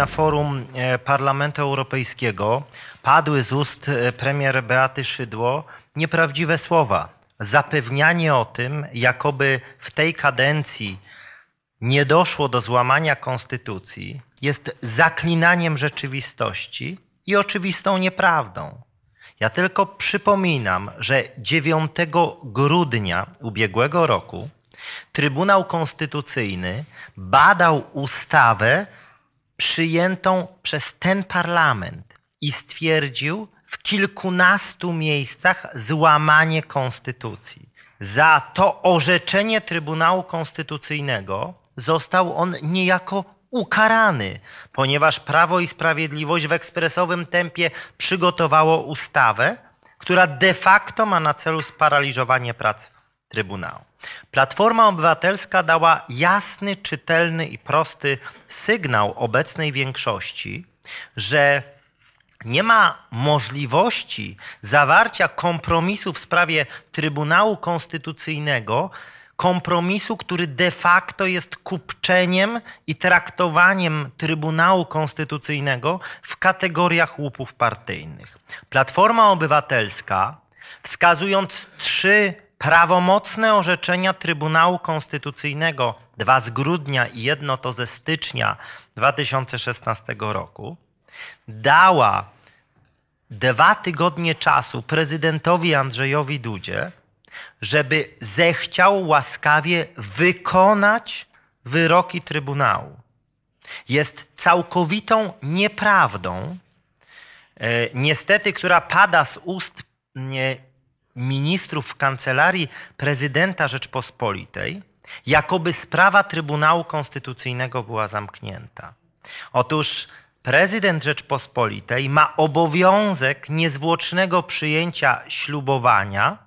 na forum e, Parlamentu Europejskiego padły z ust e, premier Beaty Szydło nieprawdziwe słowa. Zapewnianie o tym, jakoby w tej kadencji nie doszło do złamania konstytucji, jest zaklinaniem rzeczywistości i oczywistą nieprawdą. Ja tylko przypominam, że 9 grudnia ubiegłego roku Trybunał Konstytucyjny badał ustawę przyjętą przez ten parlament i stwierdził w kilkunastu miejscach złamanie konstytucji. Za to orzeczenie Trybunału Konstytucyjnego został on niejako ukarany, ponieważ Prawo i Sprawiedliwość w ekspresowym tempie przygotowało ustawę, która de facto ma na celu sparaliżowanie pracy Trybunału. Platforma Obywatelska dała jasny, czytelny i prosty sygnał obecnej większości, że nie ma możliwości zawarcia kompromisu w sprawie Trybunału Konstytucyjnego, kompromisu, który de facto jest kupczeniem i traktowaniem Trybunału Konstytucyjnego w kategoriach łupów partyjnych. Platforma Obywatelska, wskazując trzy prawomocne orzeczenia Trybunału Konstytucyjnego, dwa z grudnia i jedno to ze stycznia 2016 roku, dała dwa tygodnie czasu prezydentowi Andrzejowi Dudzie, żeby zechciał łaskawie wykonać wyroki Trybunału. Jest całkowitą nieprawdą, e, niestety, która pada z ust e, ministrów w kancelarii prezydenta Rzeczpospolitej, jakoby sprawa Trybunału Konstytucyjnego była zamknięta. Otóż prezydent Rzeczpospolitej ma obowiązek niezwłocznego przyjęcia ślubowania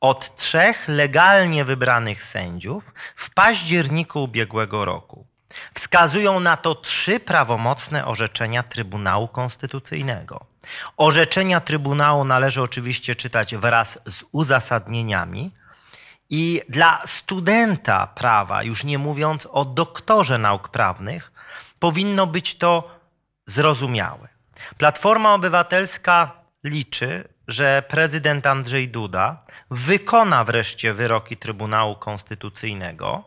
od trzech legalnie wybranych sędziów w październiku ubiegłego roku. Wskazują na to trzy prawomocne orzeczenia Trybunału Konstytucyjnego. Orzeczenia Trybunału należy oczywiście czytać wraz z uzasadnieniami. I dla studenta prawa, już nie mówiąc o doktorze nauk prawnych, powinno być to zrozumiałe. Platforma Obywatelska liczy, że prezydent Andrzej Duda wykona wreszcie wyroki Trybunału Konstytucyjnego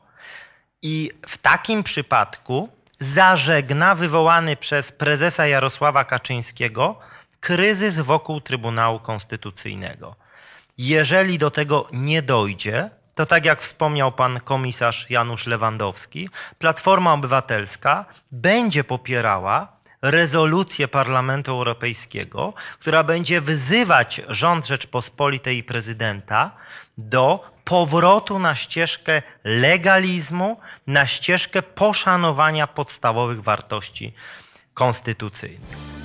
i w takim przypadku zażegna wywołany przez prezesa Jarosława Kaczyńskiego kryzys wokół Trybunału Konstytucyjnego. Jeżeli do tego nie dojdzie, to tak jak wspomniał pan komisarz Janusz Lewandowski, Platforma Obywatelska będzie popierała rezolucję Parlamentu Europejskiego, która będzie wyzywać rząd Rzeczpospolitej i prezydenta do powrotu na ścieżkę legalizmu, na ścieżkę poszanowania podstawowych wartości konstytucyjnych.